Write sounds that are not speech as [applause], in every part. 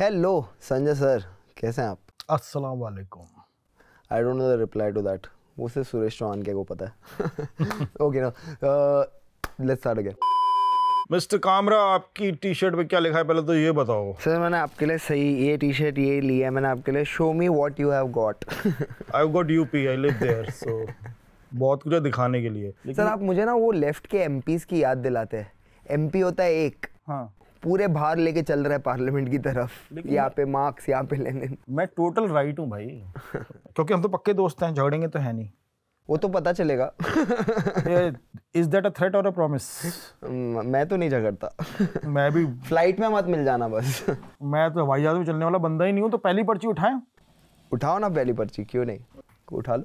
Hello Sanjay sir कैसे हैं आप अस्सलाम वालेकुम I don't know the reply to that वो सिर्फ सुरेश चौहान के को पता है ओके ना let's start again mister Kamra आपकी टी शर्ट पे क्या लिखा है पहले तो ये बताओ सर मैंने आपके लिए सही ये टी शर्ट ये लिया है मैंने आपके लिए show me what you have got I have got UP I live there so बहुत कुछ दिखाने के लिए सर आप मुझे ना वो लेफ्ट के एमपीस की याद दिलाते हैं एमपी होता है एक हाँ पूरे भार लेके चल रहा है पार्लियामेंट की तरफ यहाँ पे मार्क्स यहाँ पे लेने मैं टोटल राइट हूँ भाई [laughs] क्योंकि हम तो पक्के दोस्त हैं झगड़ेंगे तो है नहीं वो तो पता चलेगा इज दैट अ थ्रेट और अ प्रॉमिस मैं तो नहीं झगड़ता मैं भी फ्लाइट में मत मिल जाना बस मैं तो हवाई जहाज में चलने वाला बंदा ही नहीं हूँ तो पहली पर्ची उठाए उठाओ ना पहली पर्ची क्यों नहीं उठा लो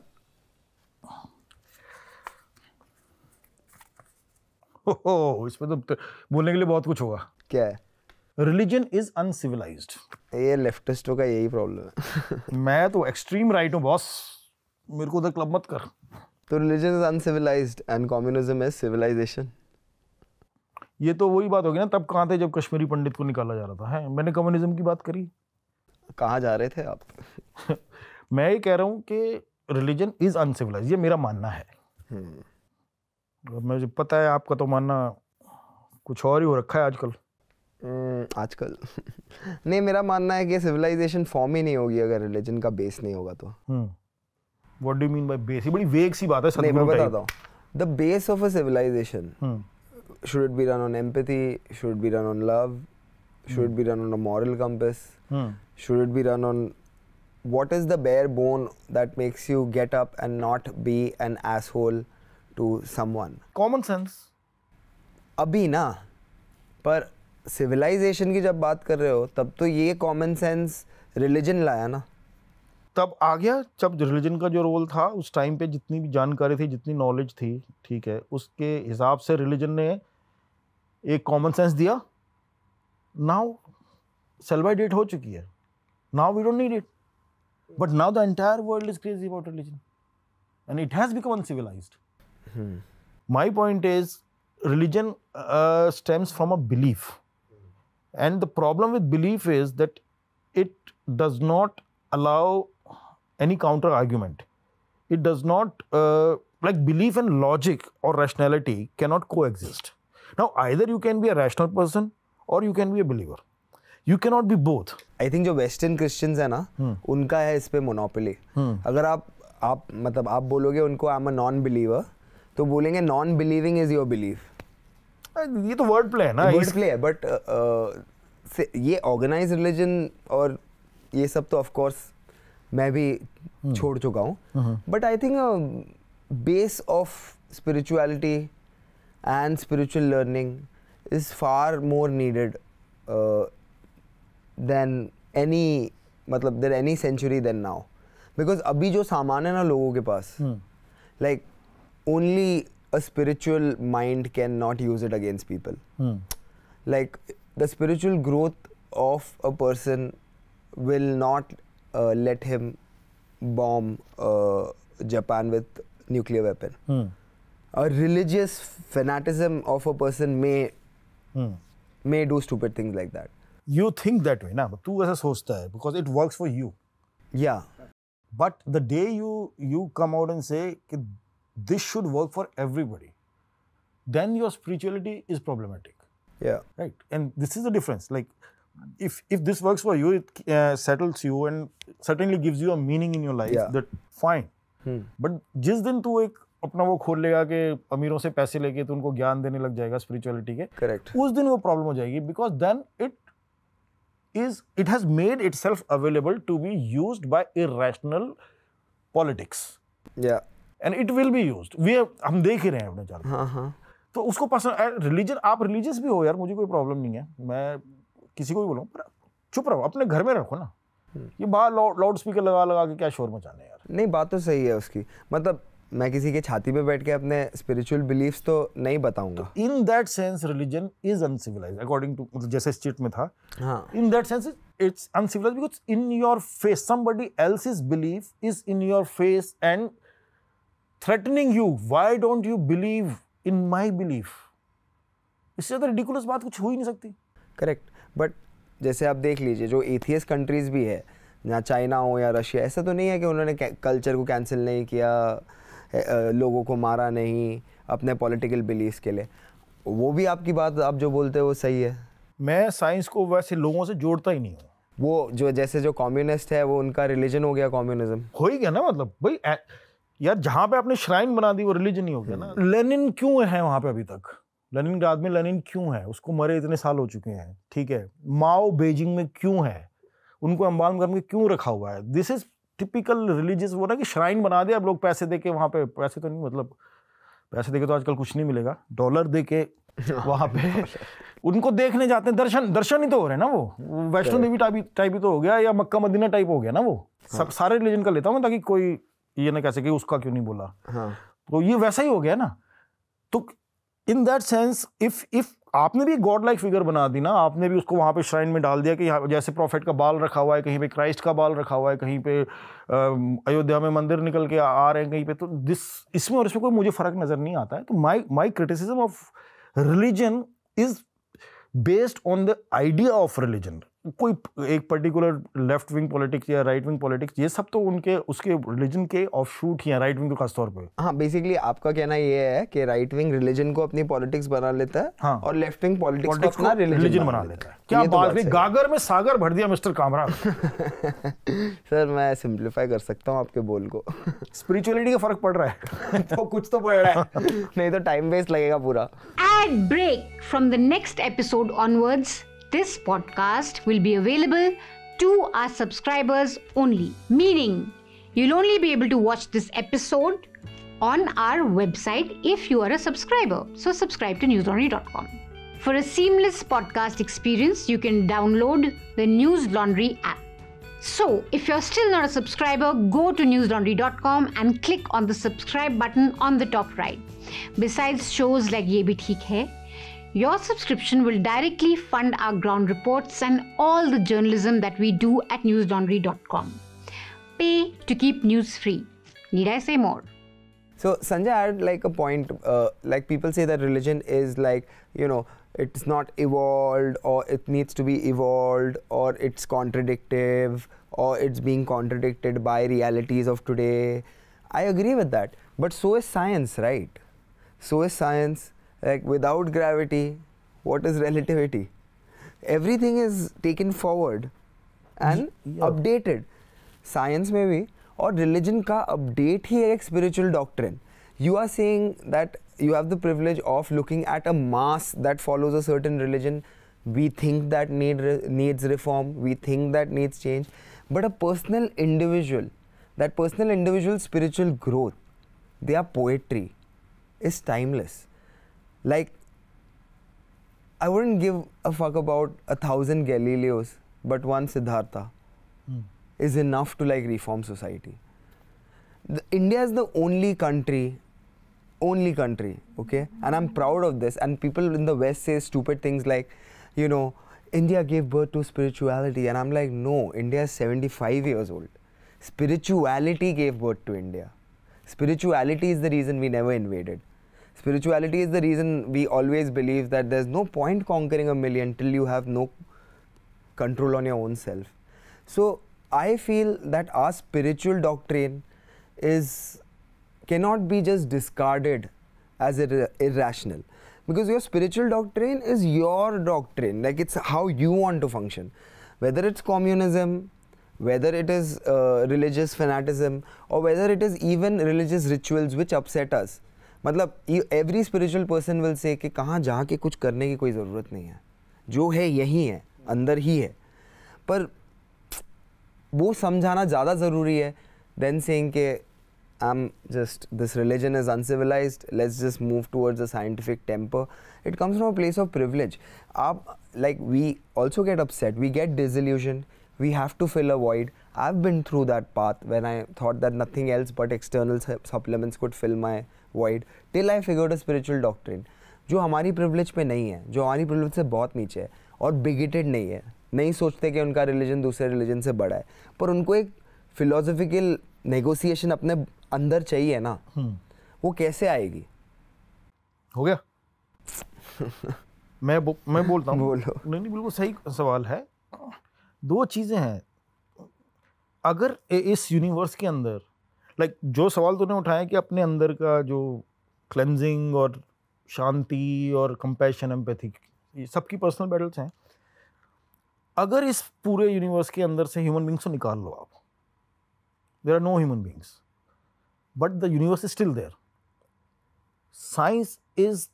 [laughs] इसमें तो बोलने के लिए बहुत कुछ होगा क्या है रिलीजन इज अनसिविलाइज ये लेफ्टिस्टों का यही प्रॉब्लम है [laughs] मैं तो एक्सट्रीम राइट हूँ बॉस मेरे को उधर क्लब मत कर तो religion is uncivilise and communism is civilisation ये तो वही बात होगी ना तब कहाँ थे जब कश्मीरी पंडित को निकाला जा रहा था है मैंने कम्युनिज्म की बात करी कहाँ जा रहे थे आप [laughs] मैं ये कह रहा हूँ कि रिलीजन इज अनसिविलाइज ये मेरा मानना है hmm. हम्म। मुझे पता है आपका तो मानना कुछ और ही हो रखा है आजकल हम्म, आजकल [laughs] नहीं मेरा मानना है कि सिविलाइजेशन फॉर्म ही नहीं होगी अगर रिलीजन का बेस नहीं होगा तो what do mean by base बड़ी वेग सी बात है नहीं मैं बताता हूँ the base of a civilisation should it be run on empathy should be run on love should it be run on a moral compass should it be run on what is the bare bone that makes you get up and not be an asshole to summon common sense अभी ना पर civilisation की जब बात कर रहे हो तब तो ये कॉमन सेंस रिलीजन लाया ना तब आ गया जब रिलीजन का जो रोल था उस टाइम पे जितनी भी जानकारी थी जितनी नॉलेज थी ठीक है उसके हिसाब से रिलीजन ने एक कॉमन सेंस दिया नाउ सेलवाई डेट हो चुकी है now we don't need it but now the entire world is crazy about religion and it has become uncivilised my point is religion stems from a belief And the problem with belief is that it does not allow any counter argument. It does not, uh, like belief and logic or rationality cannot coexist. Now, either you can be a rational person or you can be a believer. You cannot be both. I think the Western Christians are, है ना hmm. उनका है इस monopoly. Monopoly hmm. अगर आप आप मतलब आप बोलोगे उनको I am non non believer तो बोलेंगे नॉन बिलीविंग इज योर ये तो वर्ड प्ले है ना वर्ड प्ले है बट uh, uh, ये ऑर्गेनाइज रिलीजन और ये सब तो ऑफकोर्स मैं भी हम्म। छोड़ चुका हूँ but I think base of spirituality and spiritual learning is far more needed than any मतलब there any century than now because अभी जो सामान है ना लोगों के पास like hmm. Only a spiritual mind cannot use it against people. Hmm. Like the spiritual growth of a person will not uh, let him bomb uh, Japan with nuclear weapon. Hmm. A religious fanaticism of a person may hmm. may do stupid things like that. You think that way, na? But तू ऐसा a because it works for you. Yeah. But the day you you come out and say that this should work for everybody, then your spirituality is problematic. Yeah. Right. And this is the difference. Like, if if this works for you, it uh, settles you and certainly gives you a meaning in your life. Yeah. That fine. Hmm. But जिस दिन तू एक अपना वो खोल लेगा कि अमीरों से पैसे लेके तो उनको ज्ञान देने लग जाएगा स्पिरिचुअलिटी के करेक्ट उस दिन वो प्रॉब्लम हो जाएगी because then it is it has made itself available to be used by irrational politics yeah and it will be use way हम देख ही रहे हैं अपने चार हाँ, हाँ। तो उसको पसंद रिलीजन आप रिलीजियस भी हो यार मुझे कोई प्रॉब्लम नहीं है मैं किसी को भी बोलूँ पर चुप रहो अपने घर में रखो ना हम्म। ये बाहर लाउड स्पीकर लगा लगा के क्या शोर मचाने यार नहीं बात तो सही है उसकी मतलब मैं किसी के छाती पे बैठ के अपने स्पिरिचुअल बिलीफ तो नहीं बताऊंगा in that sense religion is uncivilise according to जैसे स्टेट में था in that sense it's uncivilise because in your face somebody else is belief is in your face and threatening you why don't you believe in my belief इससे ज़्यादा तो ridiculous बात कुछ हो ही नहीं सकती करेक्ट बट जैसे आप देख लीजिए जो एथियस कंट्रीज़ भी है जहाँ चाइना हो या रशिया ऐसा तो नहीं है कि उन्होंने कल्चर को कैंसिल नहीं किया लोगों को मारा नहीं अपने पॉलिटिकल बिलीफ के लिए वो भी आपकी बात आप जो बोलते हैं वो सही है मैं साइंस को वैसे लोगों से जोड़ता ही नहीं हूँ वो जो जैसे जो कम्युनिस्ट है वो उनका रिलीजन हो गया कॉम्युनिज्म हो ही गया ना मतलब भाई यार जहाँ पे आपने श्राइन बना दी वो रिलीजन ही हो गया ना लेनिन हम्म। क्यों है वहाँ पे अभी तक के आदमी लेनिन क्यों है उसको मरे इतने साल हो चुके हैं ठीक है माओ बेजिंग में क्यों है उनको अम्बान कर क्यों रखा हुआ है दिस इज टिपिकल रिलीजियस वो ना कि श्राइन बना दे अब लोग पैसे दे के वहाँ पे पैसे तो नहीं मतलब पैसे दे के तो आजकल कुछ नहीं मिलेगा डॉलर दे के वहाँ पे उनको देखने जाते हैं दर्शन दर्शन ही तो हो रहे हैं ना वो वैष्णो देवी टाइप टाइप ही तो हो गया या मक्का मदीना टाइप हो गया ना वो हाँ। सब सारे रिलीजन का लेता हूँ ताकि कोई ये ना कह सके उसका क्यों नहीं बोला हाँ. तो ये वैसा ही हो गया ना तो in that sense if if आपने भी गॉड लाइक फिगर बना दी ना आपने भी उसको वहाँ पे श्राइन में डाल दिया कि जैसे प्रॉफिट का बाल रखा हुआ है कहीं पे क्राइस्ट का बाल रखा हुआ है कहीं पे अयोध्या में मंदिर निकल के आ रहे हैं कहीं पे तो दिस इसमें और इसमें कोई मुझे फ़र्क नज़र नहीं आता है तो my my criticism of religion is based on the idea of religion कोई एक पर्टिकुलर लेफ्ट विंग पॉलिटिक्स या राइट विंग पॉलिटिक्स ये सब तो उनके उसके रिलीजन के ऑफ शूट ही राइट विंग खासतौर पर हाँ बेसिकली आपका कहना ये है कि राइट विंग रिलीजन को अपनी पॉलिटिक्स बना लेता है हाँ, और लेफ्ट विंग पॉलिटिक्स को अपना रिलीजन बना लेता है क्या तो बात गागर में सागर भर दिया मिस्टर कामरा [laughs] सर मैं सिंप्लीफाई कर सकता हूँ आपके बोल को स्पिरिचुअलिटी का फर्क पड़ रहा है [laughs] तो कुछ तो पड़ रहा है [laughs] नहीं तो टाइम वेस्ट लगेगा पूरा ad break from the next episode onwards This podcast will be available to our subscribers only, meaning you'll only be able to watch this episode on our website if you are a subscriber. So subscribe to newslaundry.com. For a seamless podcast experience, you can download the News Laundry app. So, if you're still not a subscriber, go to newslaundry.com and click on the subscribe button on the top right. Besides shows like Ye Bhi Theek Hai, your subscription will directly fund our ground reports and all the journalism that we do at newslaundry.com. Pay to keep news free. Need I say more? So Sanjay had like a point, uh, like people say that religion is like, you know, it's not evolved or it needs to be evolved or it's contradictive or it's being contradicted by realities of today. I agree with that. But so is science, right? So is science like without gravity what is relativity everything is taken forward and yeah. updated science may be और religion का update ही है एक spiritual doctrine you are saying that you have the privilege of looking at a mass that follows a we think that need needs reform we think that needs change but a personal individual that personal individual spiritual growth their poetry is timeless like, I wouldn't give a fuck about a thousand Galileos, but one Siddhartha mm. is enough to like reform society. The, India is the only country, only country, okay? And I'm proud of this. And people in the West say stupid things like, you know, India gave birth to spirituality. And I'm like, no, India is 75 years old. Spirituality gave birth to India. Spirituality is the reason we never invaded. Spirituality is the reason we always believe that there's no point conquering a million till you have no control on your own self. So I feel that our spiritual doctrine is cannot be just discarded as ir irrational because your spiritual doctrine is your doctrine like it's how you want to function whether it's communism whether it is uh, religious fanaticism or whether it is even religious rituals which upset us मतलब every spiritual person will say कि कहाँ के कुछ करने की कोई ज़रूरत नहीं है जो है यही है अंदर ही है पर वो समझाना ज़्यादा ज़रूरी है देन सेइंग के I am just this religion is uncivilise let's just move towards a scientific temper it comes from a place of privilege आप like we also get upset we get disillusion we have to fill a void. I've been through that path when I thought that nothing else but external supplements could fill my void till I figure the spiritual doctrine जो हमारी privilege पे नहीं है जो हमारी privilege से बहुत नीचे है और बिगेटेड नहीं है नहीं सोचते कि उनका रिलीजन दूसरे रिलीजन से बड़ा है पर उनको एक फिलोसफिकल नेगोसिएशन अपने अंदर चाहिए ना हम्म। वो कैसे आएगी हो गया मैं बो, मैं बोलता हूँ बोलो नहीं नहीं बिल्कुल सही सवाल है दो चीज़ें हैं अगर इस यूनिवर्स के अंदर लाइक like, जो सवाल तूने उठाया कि अपने अंदर का जो क्लेंजिंग और शांति और कंपैशन एम्पैथी ये सबकी पर्सनल बैटल्स हैं अगर इस पूरे यूनिवर्स के अंदर से ह्यूमन बींग्स को निकाल लो आप there are no human beings but the universe is still there science is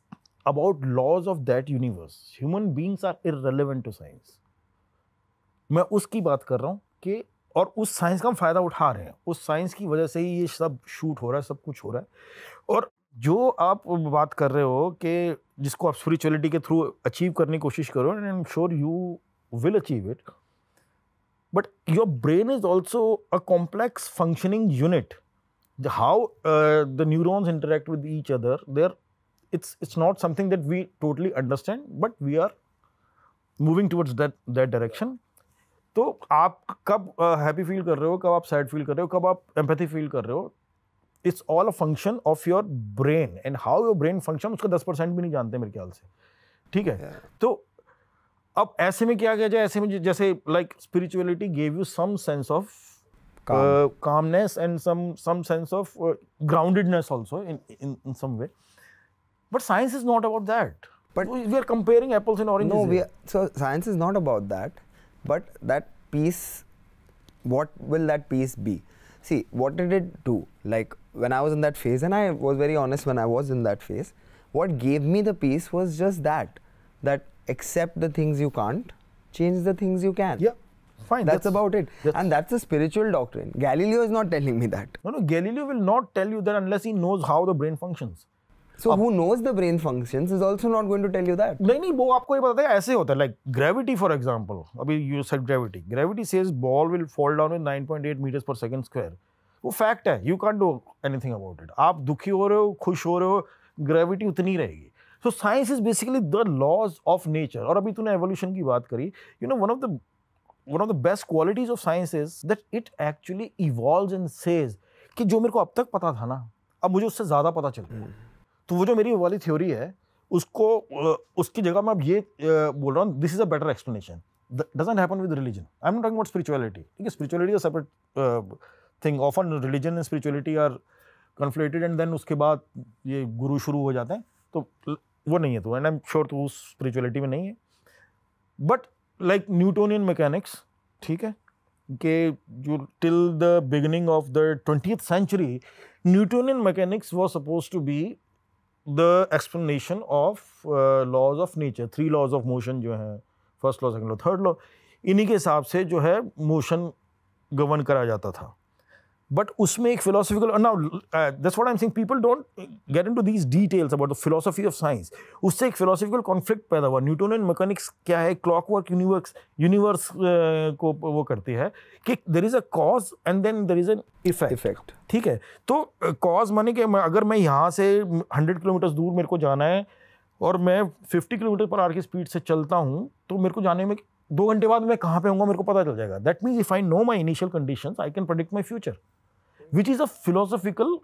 about laws of that universe human beings are irrelevant to science मैं उसकी बात कर रहा हूँ कि और उस साइंस का हम फ़ायदा उठा रहे हैं उस साइंस की वजह से ही ये सब शूट हो रहा है सब कुछ हो रहा है और जो आप बात कर रहे हो कि जिसको आप स्पिरिचुअलिटी के थ्रू अचीव करने की कोशिश करो and I am sure you will achieve it but your brain is also a complex functioning unit how the neurons interact with each other there it's it's not something that we totally understand but we are moving towards that that direction तो आप कब happy feel कर रहे हो कब आप sad feel कर रहे हो कब आप एम्पैथी फील कर रहे हो it's all a function of your brain and how your brain function उसका दस परसेंट भी नहीं जानते मेरे ख्याल से ठीक है yeah. तो अब ऐसे में क्या किया जाए ऐसे में जैसे like spirituality gave you some sense of calmness and some some sense of groundedness also in in some way but science is not about that but we are comparing apples and oranges no we so science is not about that but that piece, what will that piece be? See, what did it do? Like when I was in that phase, and I was very honest when I was in that phase, what gave me the piece was just that, that accept the things you can't, change the things you can. Yeah. Fine. That's, that's about it. That's and that's a spiritual doctrine. Galileo is not telling me that. No, no, Galileo will not tell you that unless he knows how the brain functions. So who knows the brain functions is also not going to tell you that. नहीं नहीं वो आपको ये पता है ऐसे होता है लाइक ग्रेविटी फॉर example अभी you said gravity gravity says ball will fall down with 9.8 meters per second square वो फैक्ट है you can't do anything about it आप दुखी हो रहे हो खुश हो रहे हो ग्रेविटी उतनी रहेगी so science is basically the laws of nature और अभी तूने एवोल्यूशन की बात करी you know one of the one of the best qualities of science is that it actually evolve and says कि जो मेरे को अब तक पता था ना अब मुझे उससे ज़्यादा पता चल गया hmm. तो वो जो मेरी वाली थ्योरी है उसको उसकी जगह मैं अब ये बोल रहा हूँ this is a better explanation doesn't happen with religion I am not talking about spirituality ठीक है spirituality separate thing on religion and spirituality are conflated and then उसके बाद ये गुरु शुरू हो जाते हैं तो वो नहीं है तो एंड आई एम श्योर तो उस स्पिरिचुअलिटी में नहीं है बट लाइक न्यूटोनियन मैकेनिक्स ठीक है कि जो till the beginning of the twenty century Newtonian mechanics was suppose to be the explanation of laws of nature three laws of motion जो हैं first law second law third law इन्हीं के हिसाब से जो है मोशन गवर्न करा जाता था बट उसमें एक फिलोसफिकल ना दस what I am i'm people don't get get these details about the philosophy of science उससे एक फिलोसफिकल कॉन्फ्लिक्ट पैदा हुआ एंड मैकेनिक्स क्या है क्लॉकवर्क यूनिवर्स यूनिवर्स को वो करती है कि there is a cause and then there is an effect effect ठीक है तो कॉज uh, माने कि अगर मैं यहाँ से हंड्रेड किलोमीटर्स दूर मेरे को जाना है और मैं फिफ्टी किलोमीटर पर आर की स्पीड से चलता हूँ तो मेरे को जाने में दो घंटे बाद मैं कहाँ पे होऊंगा मेरे को पता चल जाएगा that means if I know my initial condition I can predict my future which is a philosophical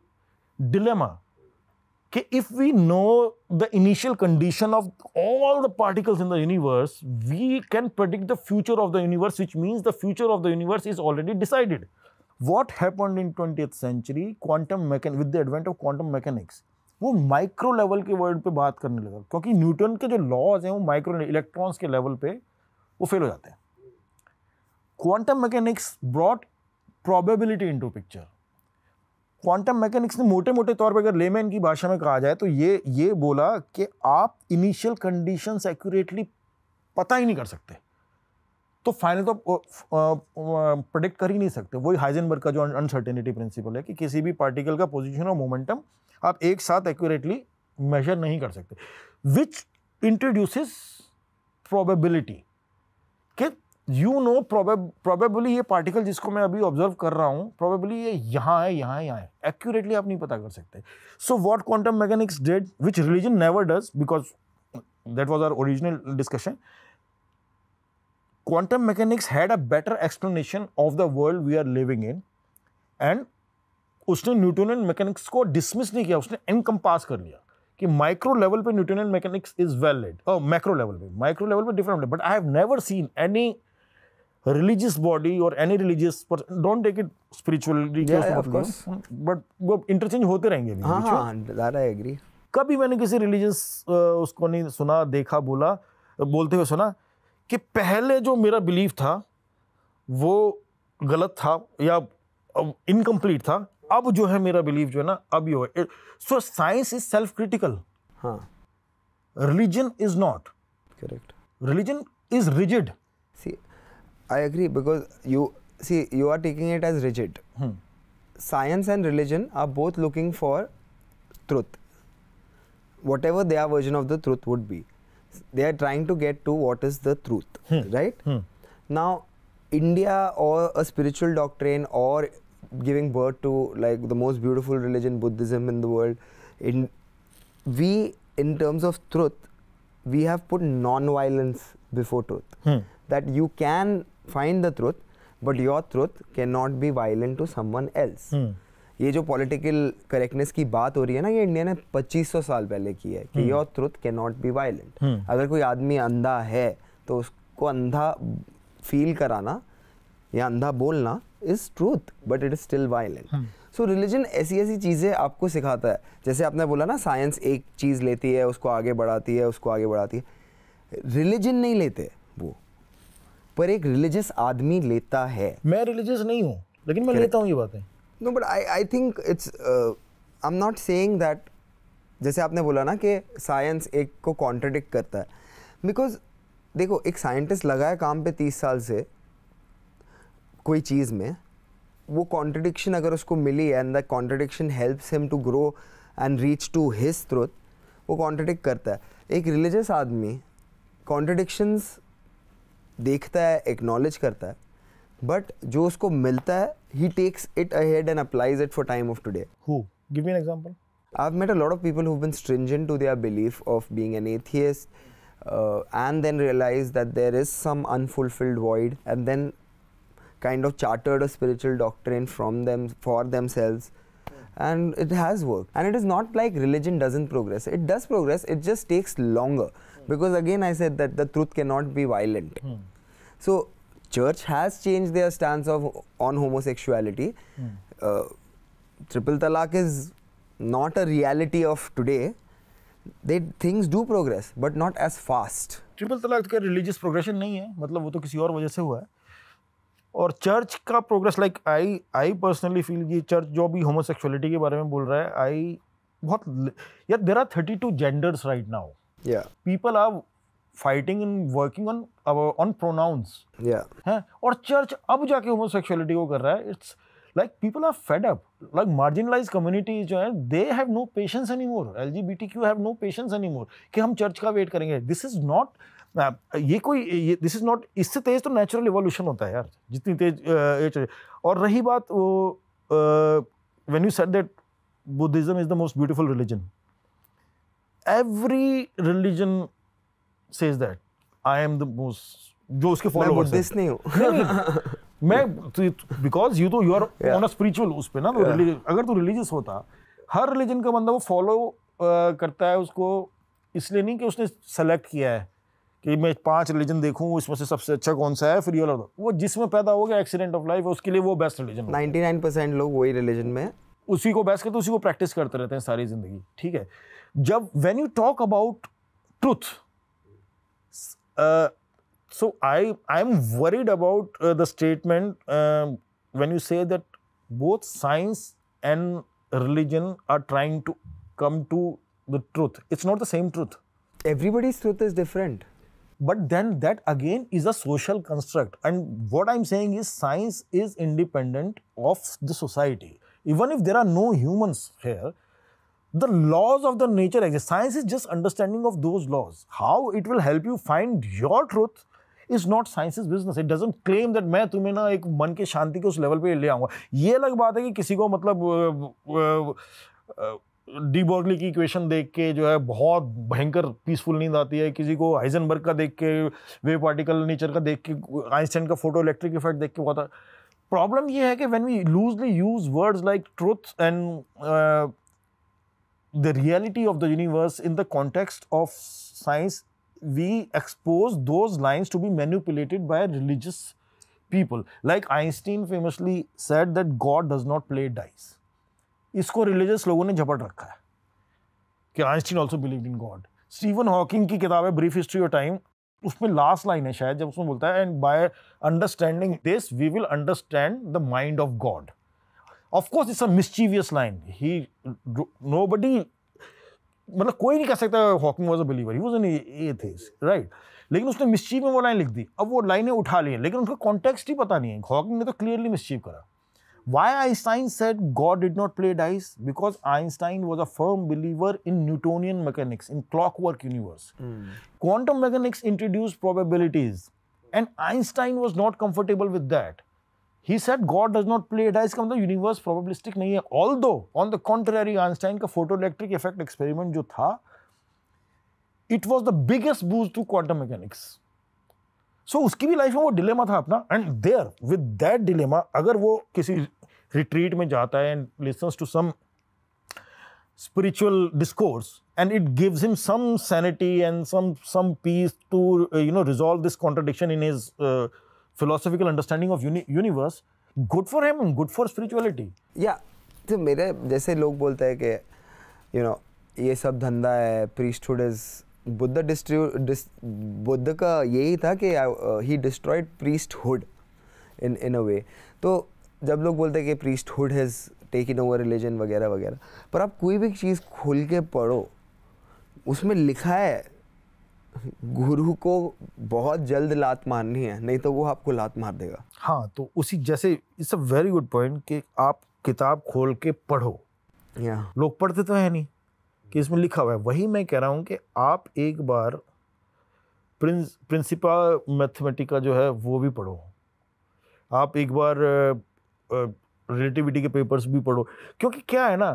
dilemma कि if we know the initial condition of all the particles in the universe we can predict the future of the universe which means the future of the universe is already decided what happen in twenty century quantum mechanic with the advent of quantum mechanics वो micro level के word पे बात करने लगा क्योंकि Newton के जो laws हैं वो माइक्रो इलेक्ट्रॉन्स के लेवल पे वो फेल हो जाते हैं quantum mechanics brought probability to picture quantum mechanics ने मोटे मोटे तौर पर अगर लेमैन की भाषा में कहा जाए तो ये ये बोला कि आप इनिशियल कंडीशन एक्यूरेटली पता ही नहीं कर सकते तो फाइनल तो प्रोडिक्ट कर ही नहीं सकते वही हाइजनबर्ग का जो अनसर्टेनिटी प्रिंसिपल है कि किसी भी पार्टिकल का पोजिशन और मोमेंटम आप एक साथ एक्यूरेटली मेजर नहीं कर सकते विच इंट्रोड्यूसिस प्रोबेबिलिटी कि यू नो प्रोबेबली ये पार्टिकल जिसको मैं अभी ऑब्जर्व कर रहा हूँ प्रोबेबली ये यहाँ है यहाँ है यहाँ है एक्यूरेटली आप नहीं पता कर सकते so what quantum mechanics did which religion never does because that was our original discussion quantum mechanics had a better explanation of the world we are living in and उसने न्यूटोनियन मैकेनिक्स को dismiss नहीं किया उसने pass कर लिया कि micro level पे Newtonian mechanics is valid और मैक्रो लेवल पे माइक्रो लेवल पे डिफरेंट है but I have never seen any religious body और any religious person don't take it spiritually yeah, वो इंटरचेंज होते रहेंगे हाँ हाँ that कभी मैंने किसी रिलीजियस उसको नहीं सुना देखा बोला बोलते हुए सुना कि पहले जो मेरा बिलीफ था वो गलत था या इनकम्प्लीट था अब जो है मेरा बिलीव जो है ना अब ये so science is self critical religion is not correct religion is rigid see I agree because you see you are taking it as rigid science and religion are both looking for truth whatever they are version of the truth would be they are trying to get to what is the truth right now India और a spiritual doctrine और giving birth to like the most beautiful religion buddhism in the world in we in terms of truth we have put non-violence before truth hmm. that you can find the truth but your truth cannot be violent to someone else hmm. ये जो political correctness की बात हो रही है ना ये India ने 2500 साल पहले की है कि your truth can not be violent अगर कोई आदमी अंधा है तो उसको अंधा फील कराना या अंधा बोलना is truth but it is still violent so religion ऐसी ऐसी चीज़ें आपको सिखाता है जैसे आपने बोला ना साइंस एक चीज़ लेती है उसको आगे बढ़ाती है उसको आगे बढ़ाती है रिलीजन नहीं लेते वो पर एक रिलीजियस आदमी लेता है मैं रिलीजियस नहीं हूँ लेकिन मैं लेता हूँ ये बातें no but I I think it's I am not saying that जैसे आपने बोला ना कि साइंस एक को कॉन्ट्रडिक्ट करता है बिकॉज देखो एक साइंटिस्ट लगा है काम पे तीस साल से कोई चीज़ में वो कॉन्ट्रडिक्शन अगर उसको मिली and the contradiction helps him to grow and reach to his truth वो कॉन्ट्रडिक्ट करता है एक रिलीजियस आदमी कॉन्ट्रडिक्शंस देखता है एक्नॉलेज करता है बट जो उसको मिलता है he takes it ahead and applies it for time of today who give me an example I met a lot of people who been stringent to their belief of being an atheist and then realise that there is some unfulfilled void and then kind of chartered a spiritual doctrine from them for themselves and it has worked and it is not like religion doesn't progress it does progress it just takes longer because again i said that the truth cannot be violent hmm. so church has changed their stance of on homosexuality hmm. uh, triple talaq is not a reality of today they things do progress but not as fast triple talaq का religious progression नहीं है मतलब वो तो किसी और वजह से हुआ और चर्च का progress like I I personally feel ये चर्च जो भी होमोसेक्सुअलिटी के बारे में बोल रहा है आई बहुत यार there are thirty two genders right now people are fighting in working on on pronouns है और चर्च अब जाके होमोसेक्सुअलिटी को कर रहा है it's like people are fed up like marginalise communities जो है they have no patience any more L G B T Q have no patience any more कि हम चर्च का वेट करेंगे दिस इज नॉट ये कोई ये दिस इज़ नॉट इससे तेज़ तो नेचुरल इवोल्यूशन होता है यार जितनी तेज और रही बात वो when you said that Buddhism is the most beautiful religion every religion says that I am the most जो उसके फॉलोअर्स नहीं हूँ मैं बिकॉज यू तो you are on a spiritual उस पर ना तो yeah. अगर तू रिलीजियस होता हर रिलीजन का बंदा वो फॉलो करता है उसको इसलिए नहीं कि उसने सेलेक्ट किया है कि मैं पांच रिलीजन देखूं उसमें से सबसे अच्छा कौन सा है फिर ये वो जिसमें पैदा हो गया एक्सीडेंट ऑफ लाइफ उसके लिए वो best religion ninety nine percent लोग वही रिलीजन में उसी को बेस्ट करते उसी को प्रैक्टिस करते रहते हैं सारी जिंदगी ठीक है जब when you talk about truth so I I am worried about the statement when you say that both science and religion are trying to come to the truth it's not the same truth everybody's truth is different But then that again is a social construct. And what I'm saying is science is independent of the society. Even if there are no humans here, the laws of the nature exist. Science is just understanding of those laws. How it will help you find your truth is not science's business. It doesn't claim मैं तुम्हें ना एक मन की शांति को उस level पे ले आऊंगा ये अलग बात है कि किसी को मतलब डी बॉर्गली की इक्वेशन देख के जो है बहुत भयंकर पीसफुल नींद आती है किसी को हाइजनबर्ग का देख के वे पार्टिकल नेचर का देख के आइंस्टाइन का फोटो इलेक्ट्रिक इफेक्ट देख के बहुत प्रॉब्लम ये है कि when we loosely use words like truth and the reality of the universe in the context of science we expose those lines to be manipulated by religious people like Einstein famously said that God does not play dice इसको religious लोगों ने झपट रखा है कि Einstein also believe in God Stephen Hawking की किताब है ब्रीफ हिस्ट्री ऑफ टाइम उसमें लास्ट लाइन है शायद जब उसमें बोलता है and by understanding this we will understand the mind of God of course it's a mischievous line he nobody मतलब कोई नहीं कह सकता Hawking was a believer he was an थे राइट लेकिन उसने मिस्चीव में वो लाइन लिख दी अब वो लाइनें उठा ली लेकिन उसका कॉन्टेक्स्ट ही पता नहीं है हॉकिंग ने तो क्लियरली मिस्चीव करा Why Einstein said God did not play dice? Because Einstein was a firm believer in Newtonian mechanics, in clockwork universe. Mm. Quantum mechanics introduced probabilities, and Einstein was not comfortable with that. He said God does not play dice, का the universe probabilistic नहीं although on the contrary, Einstein's photoelectric effect experiment, photo electric effect experiment जो था it was the so so, उसकी भी life में वो dilemma था अपना and there with that dilemma अगर वो किसी रिट्रीट में जाता है and listens to some spiritual discourse and it gives him some sanity and some some peace to you know resolve this contradiction in his philosophical understanding of universe good for him good for spirituality या तो मेरे जैसे लोग बोलते हैं कि you no ये सब धंधा है प्रीस्टूड इज़ बुद्ध डिस, बुद्ध का यही था कि ही डिस्ट्रॉयड प्रीस्टहुड इन इन अ वे तो जब लोग बोलते हैं कि priesthood has taken over religion वगैरह वगैरह पर आप कोई भी चीज़ खोल के पढ़ो उसमें लिखा है गुरु को बहुत जल्द लात मारनी है नहीं तो वो आपको लात मार देगा हाँ तो उसी जैसे it's a very good point कि आप किताब खोल के पढ़ो yeah. लोग पढ़ते तो है नहीं कि इसमें लिखा हुआ है वही मैं कह रहा हूँ कि आप एक बार प्रिंस प्रिंसिपा मैथमेटिका जो है वो भी पढ़ो आप एक बार रिलेटिविटी के पेपर्स भी पढ़ो क्योंकि क्या है ना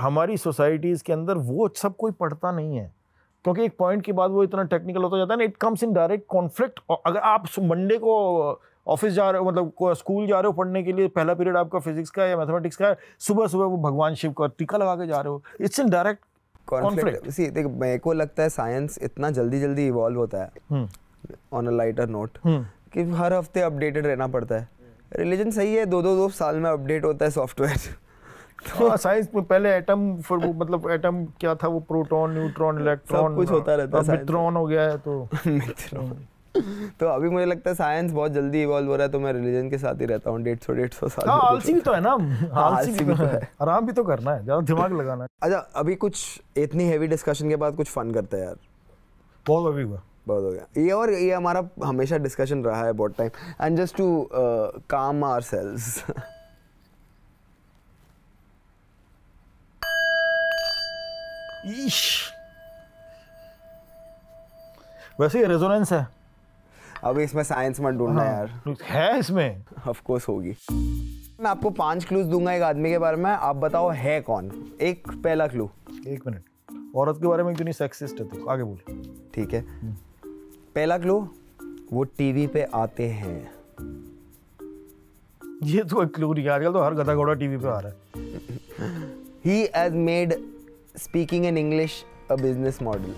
हमारी सोसाइटीज़ के अंदर वो सब कोई पढ़ता नहीं है क्योंकि एक पॉइंट के बाद वो इतना टेक्निकल होता जाता है ना it comes in direct conflict अगर आप मंडे को ऑफिस जा रहे हो मतलब स्कूल जा रहे हो पढ़ने के लिए पहला पीरियड आपका फिजिक्स का या मैथमेटिक्स का है सुबह सुबह वो भगवान शिव का टीका लगा के जा रहे हो इट्स इन डायरेक्ट कॉन्फ्लिक्ट देख मेरे को लगता है साइंस इतना जल्दी जल्दी इवॉल्व होता है ऑन अ लाइटर नोट कि हर हफ्ते अपडेटेड रहना पड़ता है रिलीजन सही है दो दो दो साल में अपडेट होता है सॉफ्टवेयर [laughs] तो साइंस हाँ, में पहले एटम मतलब एटम क्या था वो प्रोटॉन न्यूट्रॉन इलेक्ट्रॉन कुछ होता रहता है मित्रॉन हो गया है तो मित्रॉन [laughs] [laughs] तो अभी मुझे लगता है साइंस बहुत जल्दी इवॉल्व हो रहा है तो मैं रिलीजन के साथ ही रहता हूँ डेढ़ सौ डेढ़ सौ साल हाँ, आलसी भी तो है ना [laughs] हाँ, आलसी भी, भी तो, तो है आराम भी तो करना है ज़्यादा दिमाग लगाना है अच्छा अभी कुछ इतनी हैवी डिस्कशन के बाद कुछ फन करते हैं यार बहुत अभी हुआ बहुत हो गया ये और ये हमारा हमेशा डिस्कशन रहा है बहुत time and just to calm ourselves वैसे ये रेजोनेंस है अभी इसमें साइंस मत ढूंढना हाँ। यार है इसमें ऑफ कोर्स होगी मैं आपको पांच क्लूज दूंगा एक आदमी के बारे में आप बताओ है कौन एक पहला क्लू एक मिनट औरत के बारे में क्यों नहीं सेक्सिस्ट है तो आगे बोल ठीक है हम्म। पहला क्लू वो टीवी पे आते हैं ये तो एक क्लू नहीं आजकल तो हर गधा घोड़ा टीवी पे आ रहा है he has made speaking in English a business model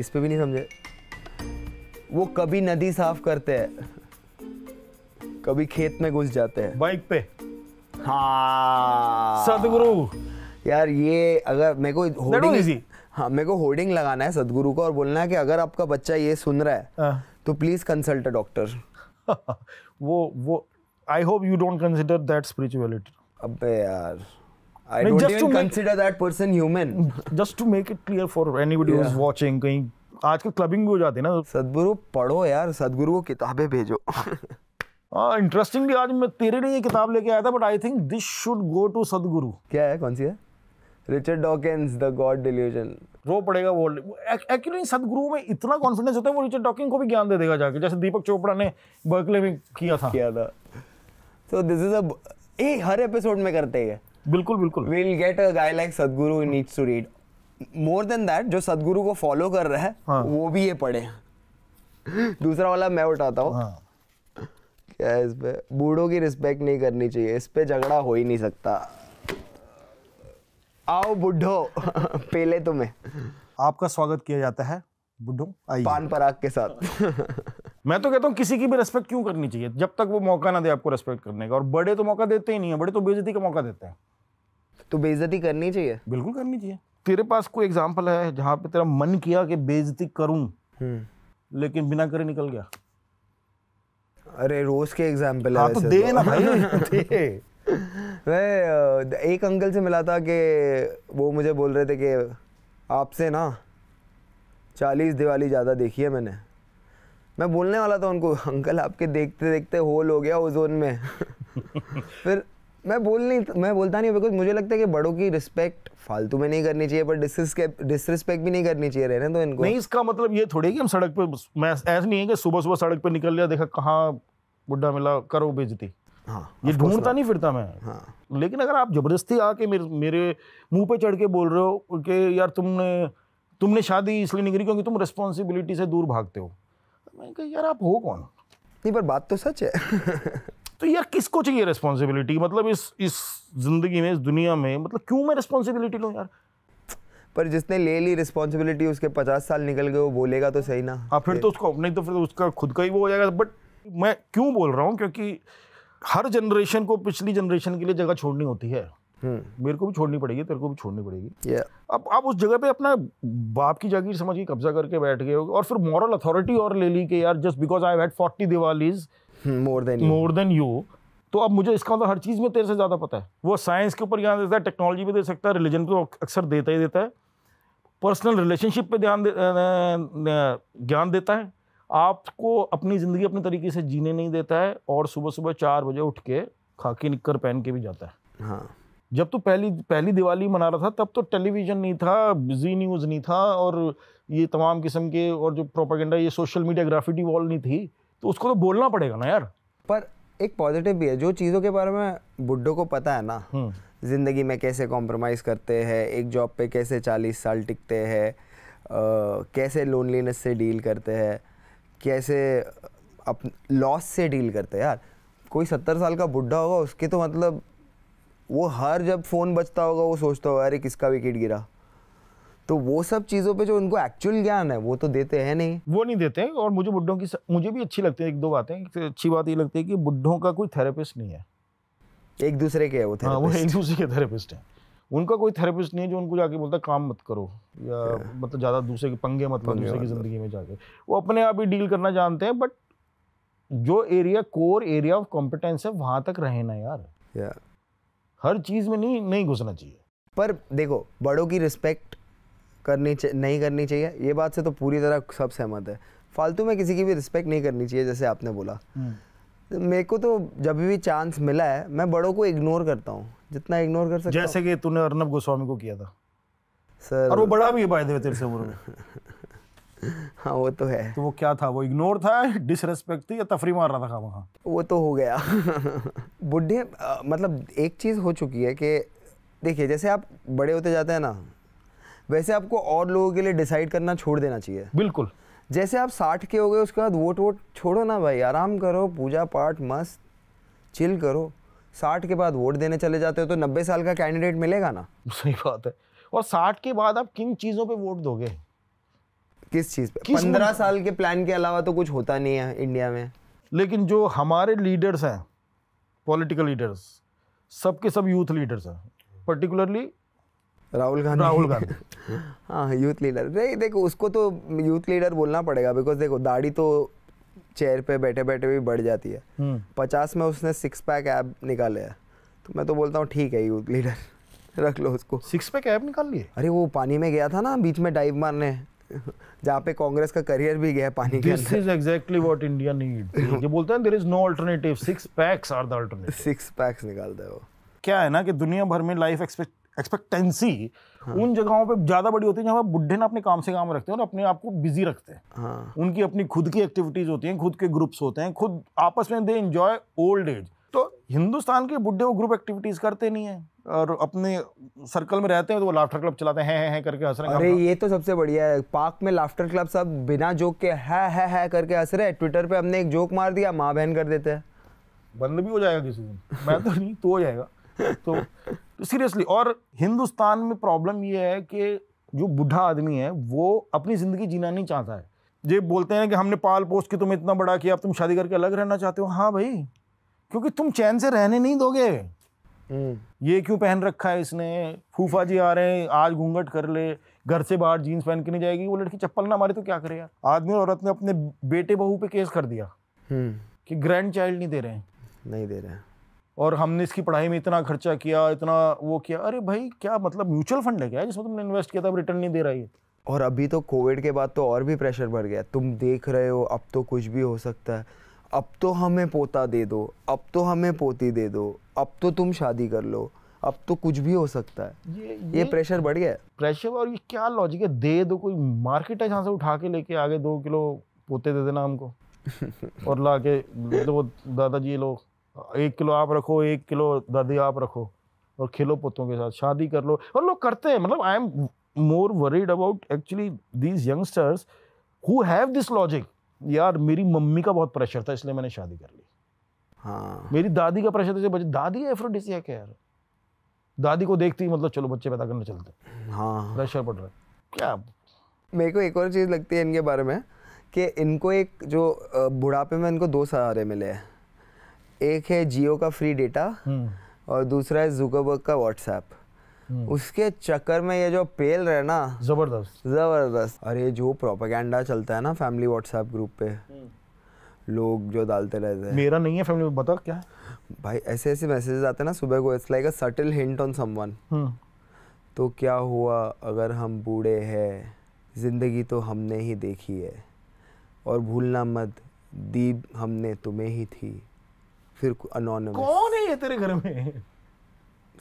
इस पे भी नहीं समझे वो कभी नदी साफ करते हैं कभी खेत में घुस जाते हैं बाइक पे हाँ सदगुरु यार ये अगर मेरे को होर्डिंग हाँ मेरे को होर्डिंग लगाना है सदगुरु को और बोलना है कि अगर आपका बच्चा ये सुन रहा है आ. हाँ। तो प्लीज कंसल्ट अ डॉक्टर वो वो I hope you don't consider that spirituality अबे यार I don't just even to consider make, that person human. [laughs] just to make it clear for anybody who's watching, going आजकल clubbing भी हो जाती है ना सदगुरु पढ़ो यार सदगुरु को किताबें भेजो हाँ इंटरेस्टिंगली आज मैं तेरे लिए किताब लेके आया था but I think this should go to Sadhguru क्या है कौन सी है Richard Dawkins the God delusion रो पड़ेगा वो एक्चुअली सदगुरु में इतना कॉन्फिडेंस होता है वो रिचर्ड डॉकिंग को भी ज्ञान दे देगा जाके जैसे दीपक चोपड़ा ने बर्कले में किया था किया था सो दिस इज अ हर एपिसोड में करते हैं बिल्कुल बिल्कुल we will get a guy like Sadhguru needs to read more than that जो सदगुरु को फॉलो कर रहा है हाँ. वो भी ये पढ़े दूसरा वाला मैं उठाता हूँ हाँ. क्या इस पे बूढ़ों की रिस्पेक्ट नहीं करनी चाहिए इस पे झगड़ा हो ही नहीं सकता आओ बुढ़ो [laughs] पहले तुम्हें आपका स्वागत किया जाता है बुढ़ो पान पराग के साथ मैं तो कहता हूँ किसी की भी रेस्पेक्ट क्यों करनी चाहिए जब तक वो मौका ना दे आपको रेस्पेक्ट करने का और बड़े तो मौका देते ही नहीं है बड़े तो बेइज्जती का मौका देते हैं तो बेइज्जती करनी चाहिए बिल्कुल करनी चाहिए तेरे पास कोई एग्जाम्पल है जहां पे तेरा मन किया कि बेजती करूं हम्म। लेकिन बिना करे निकल गया अरे रोज के एग्जाम्पल हाँ तो दे तो। ना भाई [laughs] दे मैं एक अंकल से मिला था कि वो मुझे बोल रहे थे कि आपसे ना चालीस दिवाली ज़्यादा देखी है मैंने मैं बोलने वाला था उनको अंकल आपके देखते देखते होल हो गया उस जोन में [laughs] फिर मैं बोल नहीं मैं बोलता नहीं बिकॉज मुझे लगता है कि बड़ों की रिस्पेक्ट फालतू में नहीं करनी चाहिए पर डिसरिस्पेक्ट भी नहीं करनी चाहिए रहने तो इनको नहीं इसका मतलब ये थोड़ी कि हम सड़क पे मैं ऐसा नहीं है कि सुबह सुबह सड़क पे निकल लिया देखा कहाँ बुढ़ा मिला करो बेजती हाँ, ये ढूंढता नहीं फिरता मैं हाँ. लेकिन अगर आप जबरदस्ती आके मेरे मेरे मुंह पे चढ़ के बोल रहे हो कि यार तुमने तुमने शादी इसलिए नहीं करी क्योंकि तुम रिस्पॉन्सिबिलिटी से दूर भागते हो तो मैं यार आप हो कौन नहीं पर बात तो सच है [laughs] तो यार किसको चाहिए रिस्पॉन्सिबिलिटी मतलब इस इस जिंदगी में इस दुनिया में मतलब क्यों मैं रिस्पॉन्सिबिलिटी लूँ यार पर जिसने ले ली रिस्पॉन्सिबिलिटी उसके पचास साल निकल गए वो बोलेगा तो सही ना हाँ फिर तो उसको नहीं तो फिर तो उसका खुद का ही वो हो जाएगा बट मैं क्यों बोल रहा हूँ क्योंकि हर जनरेशन को पिछली जनरेशन के लिए जगह छोड़नी होती है हम्म। मेरे को भी छोड़नी पड़ेगी तेरे को भी छोड़नी पड़ेगी yeah. अब आप उस जगह पे अपना बाप की जागीर समझ के कब्जा करके बैठ गए हो और फिर मॉरल अथॉरिटी और ले ली कि यार just because I had forty Diwalis more than more than you तो अब मुझे इसका मतलब हर चीज़ में तेरे से ज़्यादा पता है वो साइंस के ऊपर ज्ञान देता है टेक्नोलॉजी पे दे सकता है रिलीजन पे अक्सर देता ही देता है पर्सनल रिलेशनशिप पे ध्यान दे ज्ञान देता है आपको अपनी ज़िंदगी अपने तरीके से जीने नहीं देता है और सुबह सुबह चार बजे उठ के खाकी निककर पहन के भी जाता है हाँ जब तो पहली पहली दिवाली मना रहा था तब तो टेलीविज़न नहीं था बिजी न्यूज़ नहीं था और ये तमाम किस्म के और जो प्रोपागेंडा ये सोशल मीडिया ग्राफिटी वॉल नहीं थी तो उसको तो बोलना पड़ेगा ना यार पर एक पॉजिटिव भी है जो चीज़ों के बारे में बुढ़ों को पता है ना हम्म। ज़िंदगी में कैसे कॉम्प्रोमाइज़ करते हैं एक जॉब पे कैसे चालीस साल टिकते हैं कैसे लोनलीनेस से डील करते हैं कैसे अप लॉस से डील करते हैं यार कोई सत्तर साल का बुढ़ा होगा उसके तो मतलब वो हर जब फ़ोन बजता होगा वो सोचता होगा अरे किसका विकेट गिरा तो वो सब चीज़ों पे जो उनको एक्चुअल ज्ञान है वो तो देते हैं नहीं वो नहीं देते हैं और मुझे बुढ़ों की मुझे भी अच्छी लगती है एक दो बातें अच्छी बात ये लगती है कि बुढ़ों का कोई थेरेपिस्ट नहीं है एक दूसरे के वो हाँ वो एक दूसरे के थेरेपिस्ट हैं उनका कोई थेरेपिस्ट नहीं है जो उनको जाके बोलता काम मत करो या अच्छा। मतलब ज़्यादा दूसरे के पंगे मत लो दूसरे की ज़िंदगी में जाके वो अपने आप ही डील करना जानते हैं बट जो area core area of competence है वहाँ तक रहे ना यार हर चीज़ में नहीं नहीं घुसना चाहिए पर देखो बड़ों की रिस्पेक्ट करनी नहीं करनी चाहिए ये बात से तो पूरी तरह सब सहमत है फालतू में किसी की भी रिस्पेक्ट नहीं करनी चाहिए जैसे आपने बोला हम्म। मेरे को तो जब भी चांस मिला है मैं बड़ों को इग्नोर करता हूँ जितना इग्नोर कर सकता जैसे कि तूने अर्नब गोस्वामी को किया था सर और वो बड़ा भी है तेरे से उम्र में [laughs] हाँ वो तो है तो वो क्या था वो इग्नोर था डिसरेस्पेक्ट थी या तफरी मार रहा था वहाँ वो तो हो गया बुढ़े मतलब एक चीज़ हो चुकी है कि देखिए जैसे आप बड़े होते जाते हैं ना वैसे आपको और लोगों के लिए डिसाइड करना छोड़ देना चाहिए बिल्कुल जैसे आप साठ के हो गए उसके बाद वोट वोट छोड़ो ना भाई आराम करो पूजा पाठ मस्त चिल करो साठ के बाद वोट देने चले जाते हो तो नब्बे साल का कैंडिडेट मिलेगा ना [laughs] सही बात है और साठ के बाद आप किन चीज़ों पे वोट दोगे किस चीज़ पे पंद्रह साल के प्लान के अलावा तो कुछ होता नहीं है इंडिया में लेकिन जो हमारे लीडर्स हैं पॉलिटिकल लीडर्स सबके सब यूथ लीडर्स हैं पर्टिकुलरली राहुल गांधी राहुल गांधी [laughs] हाँ यूथ लीडर नहीं देखो उसको तो यूथ लीडर बोलना पड़ेगा बिकॉज देखो दाढ़ी तो चेयर पे बैठे बैठे भी बढ़ जाती है हम्म। पचास में उसने सिक्स पैक ऐप निकाले है तो मैं तो बोलता हूँ ठीक है यूथ लीडर [laughs] रख लो उसको सिक्स पैक ऐप निकाल लिए अरे वो पानी में गया था ना बीच में डाइव मारने [laughs] जहाँ पे कांग्रेस का करियर भी गया पानी के this is exactly what India need ये बोलते हैं there is no alternative six packs are the alternative six packs निकालता है वो क्या है ना कि दुनिया भर में लाइफ एक्सपेक्ट एक्सपेक्टेंसी हाँ। उन जगहों पे ज़्यादा बड़ी होती है जहाँ बुढ़े ना अपने काम से काम रखते हैं और अपने आप को बिजी रखते हैं हाँ। उनकी अपनी खुद की एक्टिविटीज़ होती हैं खुद के ग्रुप्स होते हैं खुद आपस में दे इंजॉय ओल्ड एज तो हिंदुस्तान के बुढ़े वो ग्रुप एक्टिविटीज़ करते नहीं है और अपने सर्कल में रहते हैं तो वो लाफ्टर क्लब चलाते हैं हैं है करके हंस रहे हैं अरे ये तो सबसे बढ़िया है पार्क में लाफ्टर क्लब सब बिना जोक के है है है करके हंस रहे हैं ट्विटर पे हमने एक जोक मार दिया माँ बहन कर देते हैं बंद भी हो जाएगा किसी दिन मैं तो नहीं तो हो जाएगा [laughs] तो सीरियसली और हिंदुस्तान में प्रॉब्लम ये है कि जो बुढा आदमी है वो अपनी ज़िंदगी जीना नहीं चाहता है ये बोलते हैं कि हमने पाल पोस के तुम इतना बड़ा किया अब तुम शादी करके अलग रहना चाहते हो हाँ भाई क्योंकि तुम चैन से रहने नहीं दोगे हम्म। ये क्यों पहन रखा है इसने फूफा जी आ रहे हैं आज घूंघट कर ले घर से बाहर जीन्स पहन के नहीं जाएगी वो लड़की चप्पल ना मारे तो क्या करे यार आदमी और औरत ने अपने बेटे बहू पे केस कर दिया हम्म। कि ग्रैंड चाइल्ड नहीं दे रहे हैं नहीं दे रहे हैं और हमने इसकी पढ़ाई में इतना खर्चा किया इतना वो किया अरे भाई क्या मतलब म्यूचुअल फंड है क्या जिसमें तुमने इन्वेस्ट किया था अब रिटर्न नहीं दे रही है और अभी तो कोविड के बाद तो और भी प्रेशर बढ़ गया तुम देख रहे हो अब तो कुछ भी हो सकता है अब तो हमें पोता दे दो अब तो हमें पोती दे दो अब तो तुम शादी कर लो अब तो कुछ भी हो सकता है ये ये, ये प्रेशर बढ़ गया प्रेशर और ये क्या लॉजिक है दे दो कोई मार्केट है जहाँ से उठा के लेके आगे दो किलो पोते दे देना हमको [laughs] और ला के दो मतलब दादाजी लोग एक किलो आप रखो एक किलो दादी आप रखो और खेलो पुतों के साथ शादी कर लो और लोग करते हैं मतलब I am more worried about actually these youngsters who have this logic यार मेरी मम्मी का बहुत प्रेशर था इसलिए मैंने शादी कर ली हाँ मेरी दादी का प्रेशर था बच्चे दादी एफ्रोडिसिया क्या यार दादी को देखती ही मतलब चलो बच्चे पैदा करने चलते हाँ प्रेशर पड़ रहा है क्या मेरे को एक और चीज़ लगती है इनके बारे में कि इनको एक जो बुढ़ापे में इनको दो सहारे मिले हैं एक है जियो का फ्री हम्म। डेटा और दूसरा है जुकोबर्ग का व्हाट्सएप हम्म। उसके चक्कर में ये जो पेल रहे ना जबरदस्त जबरदस्त और ये जो प्रोपागैंडा चलता है ना फैमिली व्हाट्सएप ग्रुप पे हम्म। लोग जो डालते रहते हैं मेरा नहीं है फैमिली में क्या भाई ऐसे ऐसे मैसेजेस आते हैं ना सुबह को it's like a subtle hint on someone तो क्या हुआ अगर हम बूढ़े हैं जिंदगी तो हमने ही देखी है और भूलना मत दीप हमने तुम्हें ही थी फिर अनोनमस कौन है ये तेरे घर में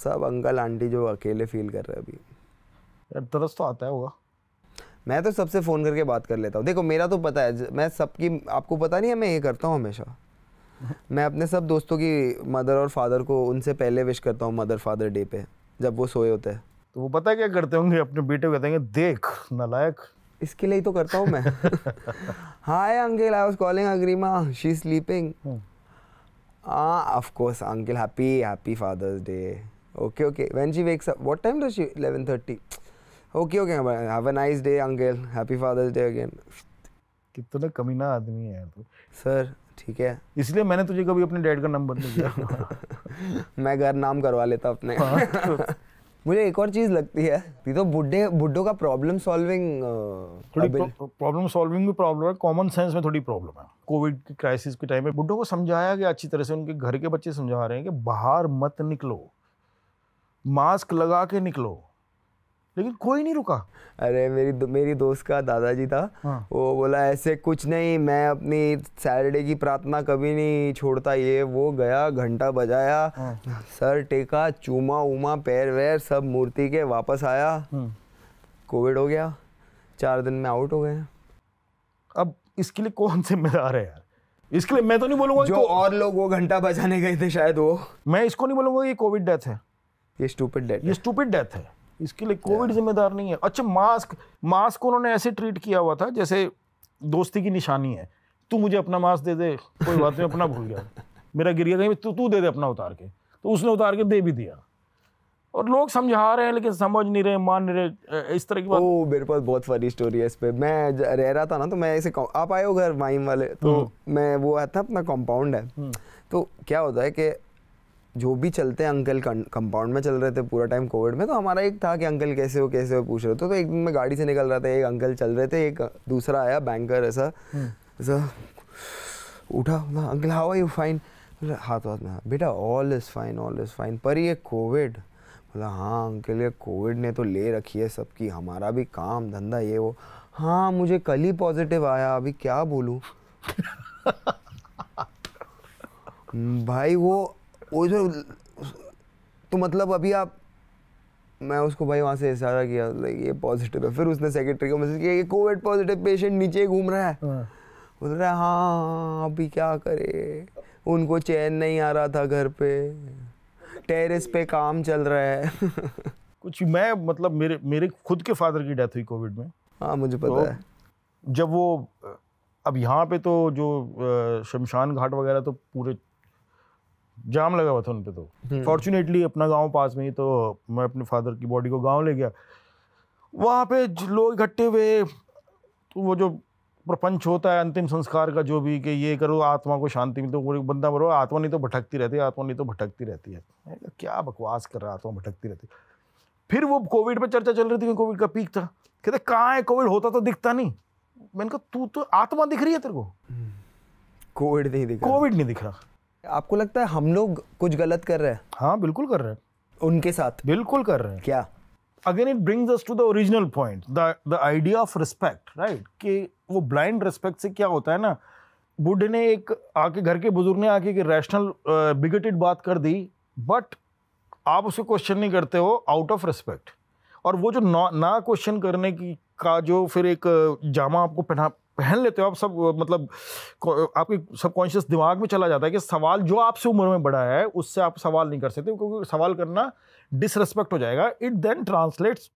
सब अंकल आंटी जो अकेले फील कर रहे हैं अभी तरस तो आता है होगा मैं तो सबसे फ़ोन करके बात कर लेता हूँ देखो मेरा तो पता है मैं सबकी आपको पता नहीं है मैं ये करता हूँ हमेशा मैं अपने सब दोस्तों की मदर और फादर को उनसे पहले विश करता हूँ मदर फादर डे पे जब वो सोए होते हैं तो वो पता क्या करते होंगे अपने बेटे को कहते हैं देख नालायक इसके लिए तो करता हूँ मैं hi uncle I was calling Agrima she sleeping Ah, of course, uncle. Happy, happy Father's Day. Okay, okay. When she wakes up, what time does she? Eleven thirty. Okay, okay. Have a nice day, uncle. Happy Father's Day again. कितना कमीना आदमी है तू sir ठीक है इसलिए मैंने तुझे कभी अपने डैड का नंबर नहीं दिया मैं घर नाम करवा लेता अपने मुझे एक और चीज लगती है ये तो बुड्ढे बुड्ढों का प्रॉब्लम सॉल्विंग प्रॉब्लम सॉल्विंग भी प्रॉब्लम है कॉमन सेंस में थोड़ी प्रॉब्लम है कोविड की क्राइसिस के टाइम में बुड्ढों को समझाया गया अच्छी तरह से उनके घर के बच्चे समझा रहे हैं कि बाहर मत निकलो मास्क लगा के निकलो लेकिन कोई नहीं रुका अरे मेरी दो, मेरी दोस्त का दादाजी था हाँ। वो बोला ऐसे कुछ नहीं मैं अपनी सैटरडे की प्रार्थना कभी नहीं छोड़ता ये वो गया घंटा बजाया हाँ। सर टेका चूमा उमा पैर वैर सब मूर्ति के वापस आया हाँ। कोविड हो गया चार दिन में आउट हो गए अब इसके लिए कौन जिम्मेदार है यार इसके लिए मैं तो नहीं बोलूंगा जो और लोग वो घंटा बजाने गए थे शायद वो मैं इसको नहीं बोलूंगा ये कोविड डेथ है ये स्टूपिड डेथ ये स्टूपिड डेथ है इसके लिए कोविड जिम्मेदार नहीं है अच्छा मास्क मास्क उन्होंने ऐसे ट्रीट किया हुआ था जैसे दोस्ती की निशानी है तू मुझे अपना मास्क दे दे कोई बात नहीं अपना भूल गया मेरा गिर गया कहीं तू तू दे दे अपना उतार के तो उसने उतार के दे भी दिया और लोग समझा रहे हैं लेकिन समझ नहीं रहे मान नहीं रहे इस तरह की बात ओ मेरे पास बहुत फनी स्टोरी है इस पर मैं रह रहा था ना तो मैं ऐसे आप आए हो घर माइम वाले तो हम्म। मैं वो आता अपना कॉम्पाउंड है हम्म। तो क्या होता है कि जो भी चलते हैं अंकल कंपाउंड में चल रहे थे पूरा टाइम कोविड में तो हमारा एक था कि अंकल कैसे हो कैसे हो पूछ रहे थे तो एक दिन मैं गाड़ी से निकल रहा था एक अंकल चल रहे थे एक दूसरा आया बैंकर ऐसा हम्म। ऐसा उठा uncle how are you fine हाथ हाथ में हाँ। बेटा all is fine all is fine पर ये कोविड बोला हाँ अंकल ये कोविड ने तो ले रखी है सबकी हमारा भी काम धंधा ये वो हाँ मुझे कल ही पॉजिटिव आया अभी क्या बोलूँ [laughs] भाई वो वो जो तो मतलब अभी आप मैं उसको भाई वहाँ से इशारा किया लाइक ये पॉजिटिव है फिर उसने सेक्रेटरी को मैसेज किया ये कोविड पॉजिटिव पेशेंट नीचे घूम रहा है हाँ। बोल रहा है हाँ अभी क्या करे उनको चैन नहीं आ रहा था घर पे टेरेस पे काम चल रहा है [laughs] कुछ मैं मतलब मेरे मेरे खुद के फादर की डेथ हुई कोविड में हाँ मुझे पता तो, है जब वो अब यहाँ पे तो जो शमशान घाट वगैरह तो पूरे जाम लगा हुआ था उन पर तो फॉर्चुनेटली हम्म। अपना गाँव पास में ही तो मैं अपने फादर की बॉडी को गाँव ले गया वहाँ पे लोग इकट्ठे हुए तो वो जो प्रपंच होता है अंतिम संस्कार का जो भी कि ये करो आत्मा को शांति मिलती तो बंदा मरो आत्मा नहीं तो भटकती रहती है आत्मा नहीं तो भटकती रहती है क्या बकवास कर रहा आत्मा भटकती रहती फिर वो कोविड पर चर्चा चल रही थी कोविड का पीक था कहते कहाँ है कोविड होता तो दिखता नहीं मैंने कहा तू तो आत्मा दिख रही है तेरे को कोविड नहीं दिख कोविड नहीं दिख रहा आपको लगता है हम लोग कुछ गलत कर रहे हैं हाँ बिल्कुल कर रहे हैं उनके साथ बिल्कुल कर रहे हैं क्या again it brings us to the original point the the idea of respect right कि वो ब्लाइंड रिस्पेक्ट से क्या होता है ना बुढ़े ने एक आके घर के बुजुर्ग ने आके कि रैशनल बिगटेड बात कर दी बट आप उसे क्वेश्चन नहीं करते हो आउट ऑफ रिस्पेक्ट और वो जो ना ना क्वेश्चन करने की का जो फिर एक जामा आपको पहना पहन लेते हो आप सब मतलब आपके सबकॉन्शियस दिमाग में चला जाता है कि सवाल जो आपसे उम्र में बड़ा है उससे आप सवाल नहीं कर सकते क्योंकि सवाल करना डिसरेस्पेक्ट हो जाएगा it then translates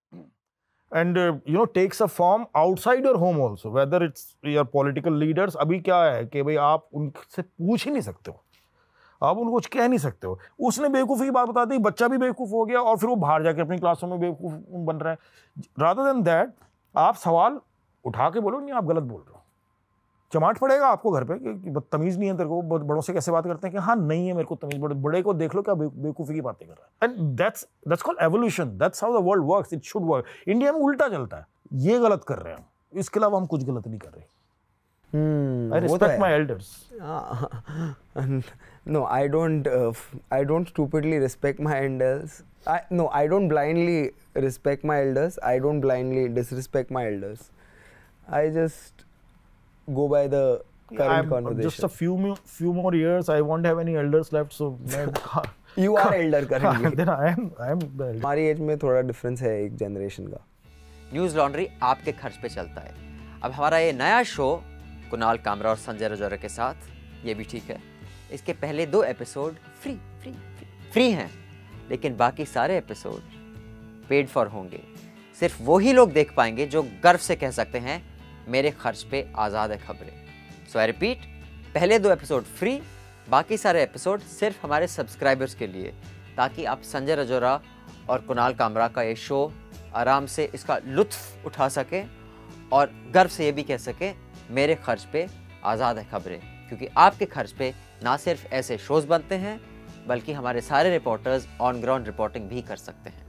and you know takes a form outside your home also whether it's your political leaders अभी क्या है कि भाई आप उनसे पूछ ही नहीं सकते हो आप उनको कुछ कह नहीं सकते हो उसने बेवकूफ़ की बात बता दी बच्चा भी बेवकूफ़ हो गया और फिर वो बाहर जाके अपनी क्लासों में बेवकूफ़ बन रहा है रादर देन दैट आप सवाल उठा के बोलो नहीं आप गलत बोल रहे हो चमाट पड़ेगा आपको घर पे कि तमीज़ नहीं है तेरे को बड़ों से कैसे बात करते हैं कि हाँ नहीं है मेरे को तमीज़ बड़े बड़े को देख लो क्या बेवकूफ़ी की बातें कर रहा है and that's that's call evolution that's how the world works it should work India में उल्टा चलता है ये गलत कर रहे हैं हम इसके अलावा हम कुछ गलत नहीं कर रहे no I respect my elders no i don't uh, i don't stupidly respect my elders i no i don't blindly respect my elders I just go by the current I'm conversation. Just a few few more years, I won't have any elders left, so man, [laughs] you are elder currently. then I am I am the elder. हमारी age में थोड़ा difference है एक generation का news laundry आपके खर्च पे चलता है अब हमारा ये नया शो कुणाल कामरा और संजय रजौरा के साथ ये भी ठीक है इसके पहले दो episode free free free, free हैं लेकिन बाकी सारे एपिसोड पेड फॉर होंगे सिर्फ वो ही लोग देख पाएंगे जो गर्व से कह सकते हैं मेरे खर्च पे आज़ाद है खबरें सो आई रिपीट पहले दो एपिसोड फ्री बाकी सारे एपिसोड सिर्फ हमारे सब्सक्राइबर्स के लिए ताकि आप संजय रजोरा और कुणाल कामरा का ये शो आराम से इसका लुत्फ उठा सकें और गर्व से ये भी कह सकें मेरे खर्च पे आज़ाद है खबरें क्योंकि आपके खर्च पे ना सिर्फ ऐसे शोज़ बनते हैं बल्कि हमारे सारे रिपोर्टर्स ऑन ग्राउंड रिपोर्टिंग भी कर सकते हैं